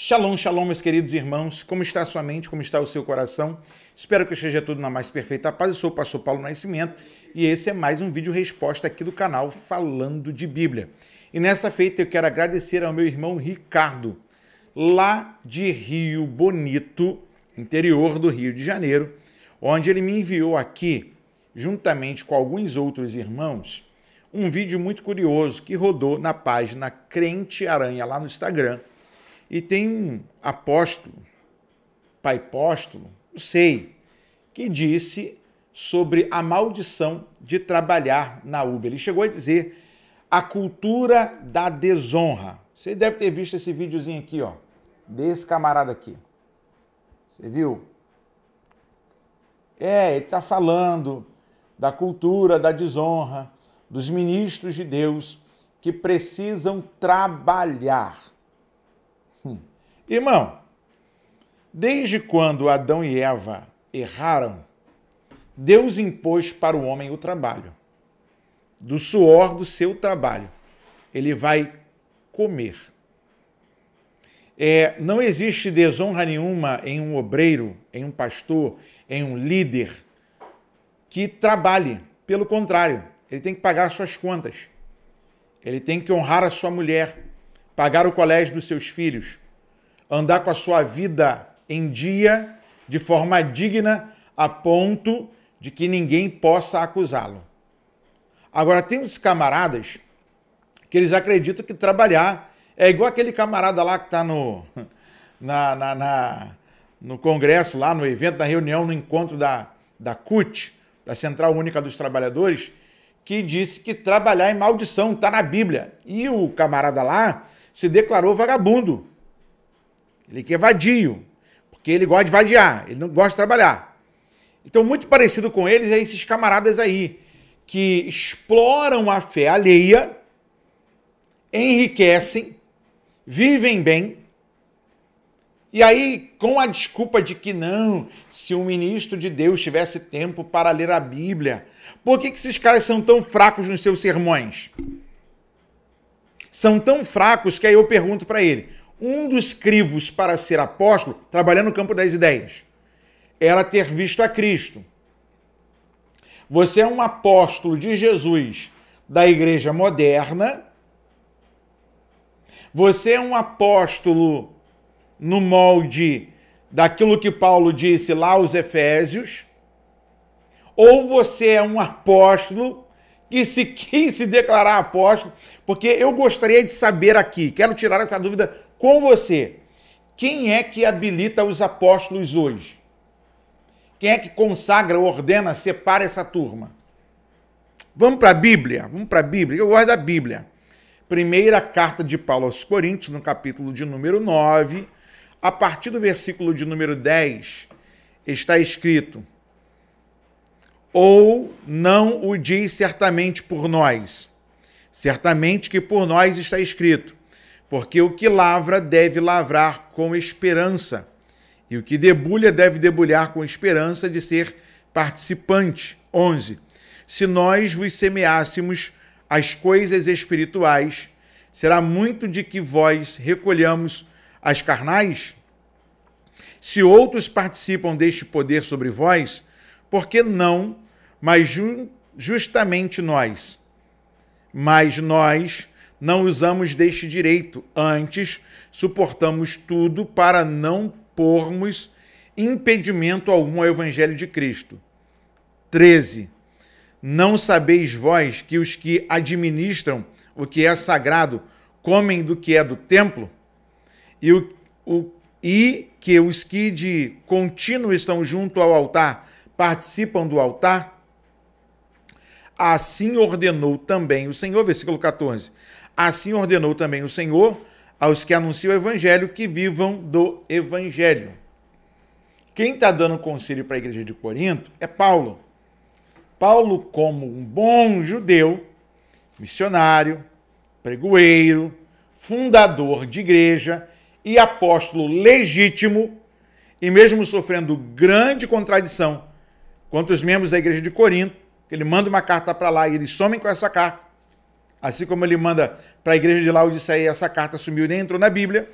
Shalom, shalom, meus queridos irmãos. Como está a sua mente? Como está o seu coração? Espero que esteja tudo na mais perfeita paz. Eu sou o pastor Paulo Nascimento e esse é mais um vídeo resposta aqui do canal Falando de Bíblia. E nessa feita eu quero agradecer ao meu irmão Ricardo, lá de Rio Bonito, interior do Rio de Janeiro, onde ele me enviou aqui, juntamente com alguns outros irmãos, um vídeo muito curioso que rodou na página Crente Aranha lá no Instagram e tem um apóstolo, pai apóstolo, não sei, que disse sobre a maldição de trabalhar na Uber. Ele chegou a dizer a cultura da desonra. Você deve ter visto esse videozinho aqui, ó, desse camarada aqui. Você viu? É, ele está falando da cultura da desonra, dos ministros de Deus que precisam trabalhar. Irmão, desde quando Adão e Eva erraram, Deus impôs para o homem o trabalho. Do suor do seu trabalho, ele vai comer. É, não existe desonra nenhuma em um obreiro, em um pastor, em um líder que trabalhe. Pelo contrário, ele tem que pagar suas contas. Ele tem que honrar a sua mulher, pagar o colégio dos seus filhos, andar com a sua vida em dia de forma digna a ponto de que ninguém possa acusá-lo. Agora, tem uns camaradas que eles acreditam que trabalhar é igual aquele camarada lá que está no, na, na, na, no congresso, lá no evento, na reunião, no encontro da, da CUT, da Central Única dos Trabalhadores, que disse que trabalhar é maldição, está na Bíblia. E o camarada lá se declarou vagabundo. Ele quer é vadio, porque ele gosta de vadiar, ele não gosta de trabalhar. Então, muito parecido com eles é esses camaradas aí, que exploram a fé alheia, enriquecem, vivem bem, e aí, com a desculpa de que não, se um ministro de Deus tivesse tempo para ler a Bíblia, por que, que esses caras são tão fracos nos seus sermões? São tão fracos que aí eu pergunto para ele: um dos crivos para ser apóstolo, trabalhando no campo das ideias, era ter visto a Cristo. Você é um apóstolo de Jesus da igreja moderna, você é um apóstolo no molde daquilo que Paulo disse lá aos Efésios, ou você é um apóstolo que se quis se declarar apóstolo, porque eu gostaria de saber aqui, quero tirar essa dúvida com você. Quem é que habilita os apóstolos hoje? Quem é que consagra, ordena, separa essa turma? Vamos para a Bíblia, vamos para a Bíblia, eu gosto da Bíblia. Primeira carta de Paulo aos Coríntios, no capítulo de número 9, a partir do versículo de número 10, está escrito: Ou não o diz certamente por nós, certamente que por nós está escrito, porque o que lavra deve lavrar com esperança, e o que debulha deve debulhar com esperança de ser participante. 11. Se nós vos semeássemos as coisas espirituais, será muito de que vós recolhamos as carnais? Se outros participam deste poder sobre vós, por que não, mas ju justamente nós? Mas nós não usamos deste direito, antes suportamos tudo para não pormos impedimento algum ao Evangelho de Cristo. 13. Não sabeis vós que os que administram o que é sagrado comem do que é do templo? E, o, o, e que os que de contínuo estão junto ao altar participam do altar? Assim ordenou também o Senhor, versículo 14. Assim ordenou também o Senhor aos que anunciam o evangelho que vivam do evangelho. Quem está dando conselho para a igreja de Corinto é Paulo. Paulo, como um bom judeu, missionário, pregoeiro, fundador de igreja e apóstolo legítimo, e mesmo sofrendo grande contradição contra os membros da igreja de Corinto, que ele manda uma carta para lá e eles somem com essa carta. Assim como ele manda para a igreja de Laodiceia, essa carta sumiu e nem entrou na Bíblia.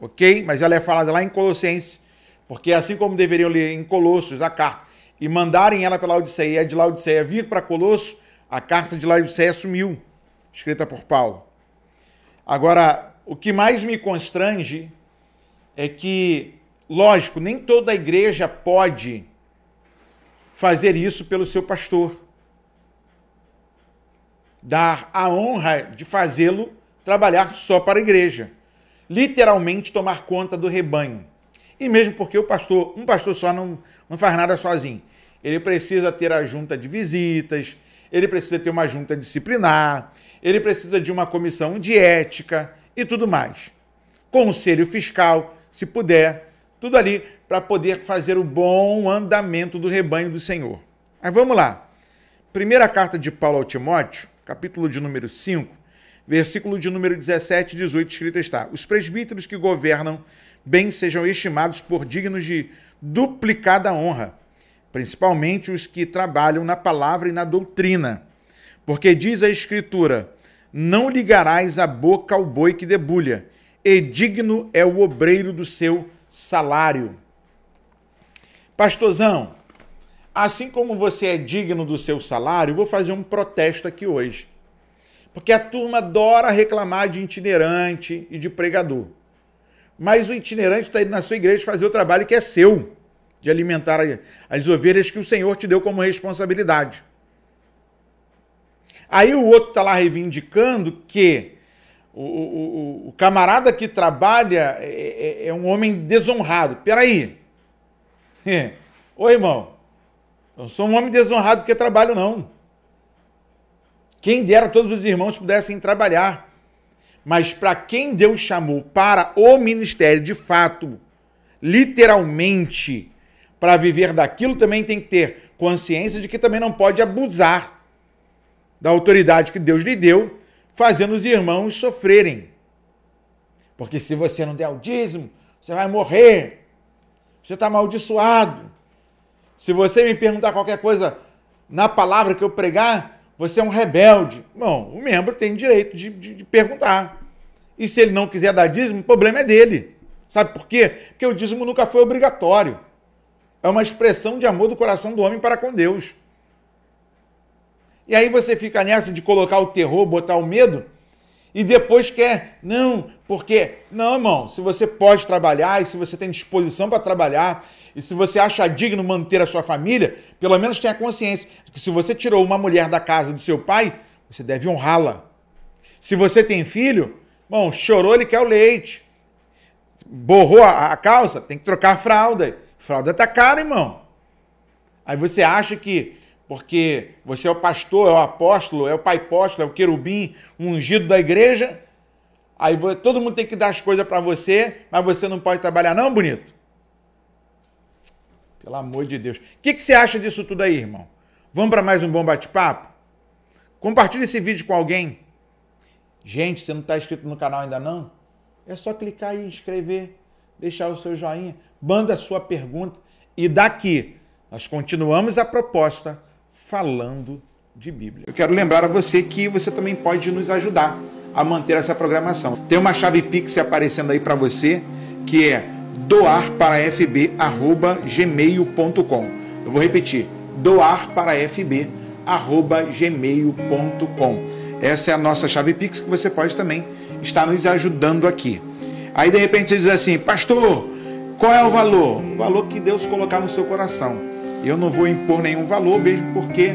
Ok? Mas ela é falada lá em Colossenses, porque assim como deveriam ler em Colossos a carta e mandarem ela para Laodiceia e é de Laodiceia vir para Colosso, a carta de Laodiceia sumiu, escrita por Paulo. Agora, o que mais me constrange é que, lógico, nem toda igreja pode fazer isso pelo seu pastor. Dar a honra de fazê-lo trabalhar só para a igreja. Literalmente tomar conta do rebanho. E mesmo porque o pastor, um pastor só não, não faz nada sozinho. Ele precisa ter a junta de visitas, ele precisa ter uma junta disciplinar, ele precisa de uma comissão de ética e tudo mais. Conselho fiscal, se puder, tudo ali para poder fazer o bom andamento do rebanho do Senhor. Mas vamos lá. Primeira carta de Paulo ao Timóteo, capítulo de número 5, versículo de número 17 e 18, escrito está: Os presbíteros que governam bem sejam estimados por dignos de duplicada honra, principalmente os que trabalham na palavra e na doutrina. Porque diz a Escritura: Não ligarás a boca ao boi que debulha, e digno é o obreiro do seu salário. Pastorzão, assim como você é digno do seu salário, vou fazer um protesto aqui hoje. Porque a turma adora reclamar de itinerante e de pregador. Mas o itinerante está indo na sua igreja fazer o trabalho que é seu, de alimentar as ovelhas que o Senhor te deu como responsabilidade. Aí o outro está lá reivindicando que o, o, o, camarada que trabalha é, é, é um homem desonrado. Peraí. Ô irmão, eu sou um homem desonrado porque trabalho, não. Quem dera todos os irmãos pudessem trabalhar. Mas para quem Deus chamou para o ministério, de fato, literalmente, para viver daquilo, também tem que ter consciência de que também não pode abusar da autoridade que Deus lhe deu fazendo os irmãos sofrerem. Porque se você não der o dízimo, você vai morrer. Você está amaldiçoado. Se você me perguntar qualquer coisa na palavra que eu pregar, você é um rebelde. Bom, o membro tem direito de, de, de perguntar. E se ele não quiser dar dízimo, o problema é dele. Sabe por quê? Porque o dízimo nunca foi obrigatório. É uma expressão de amor do coração do homem para com Deus. E aí você fica nessa de colocar o terror, botar o medo, e depois quer, não, porque, não, irmão, se você pode trabalhar e se você tem disposição para trabalhar e se você acha digno manter a sua família, pelo menos tenha consciência de que se você tirou uma mulher da casa do seu pai, você deve honrá-la. Se você tem filho, bom, chorou, ele quer o leite. Borrou a, a calça, tem que trocar a fralda. fralda tá cara, irmão. Aí você acha que porque você é o pastor, é o apóstolo, é o pai apóstolo, é o querubim, um ungido da igreja. Aí todo mundo tem que dar as coisas para você, mas você não pode trabalhar, não, bonito? Pelo amor de Deus. O que, que você acha disso tudo aí, irmão? Vamos para mais um bom bate-papo? Compartilhe esse vídeo com alguém. Gente, você não está inscrito no canal ainda não? É só clicar e inscrever, deixar o seu joinha, manda a sua pergunta e daqui nós continuamos a proposta falando de Bíblia. Eu quero lembrar a você que você também pode nos ajudar a manter essa programação. Tem uma chave Pix aparecendo aí para você que é doar para fb@gmail.com. Eu vou repetir: doar para fb@gmail.com. Essa é a nossa chave Pix que você pode também estar nos ajudando aqui. Aí de repente você diz assim: "Pastor, qual é o valor?" O valor que Deus colocar no seu coração. Eu não vou impor nenhum valor, mesmo porque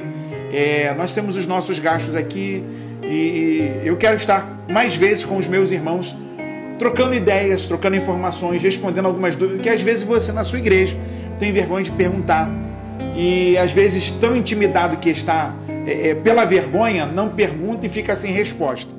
é, nós temos os nossos gastos aqui e eu quero estar mais vezes com os meus irmãos trocando ideias, trocando informações, respondendo algumas dúvidas que às vezes você na sua igreja tem vergonha de perguntar e às vezes tão intimidado que está é, é pela vergonha não pergunta e fica sem resposta.